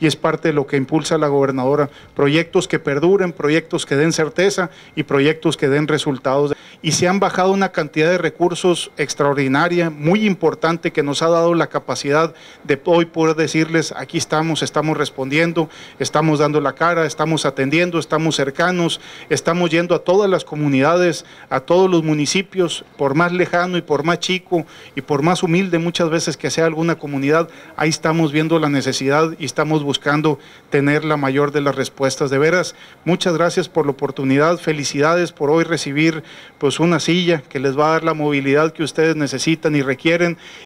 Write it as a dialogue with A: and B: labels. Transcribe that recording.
A: y es parte de lo que impulsa la gobernadora. Proyectos que perduren, proyectos que den certeza y proyectos que den resultados y se han bajado una cantidad de recursos extraordinaria, muy importante, que nos ha dado la capacidad de hoy poder decirles, aquí estamos, estamos respondiendo, estamos dando la cara, estamos atendiendo, estamos cercanos, estamos yendo a todas las comunidades, a todos los municipios, por más lejano y por más chico y por más humilde muchas veces que sea alguna comunidad, ahí estamos viendo la necesidad y estamos buscando tener la mayor de las respuestas. De veras, muchas gracias por la oportunidad, felicidades por hoy recibir... Pues, pues, una silla que les va a dar la movilidad que ustedes necesitan y requieren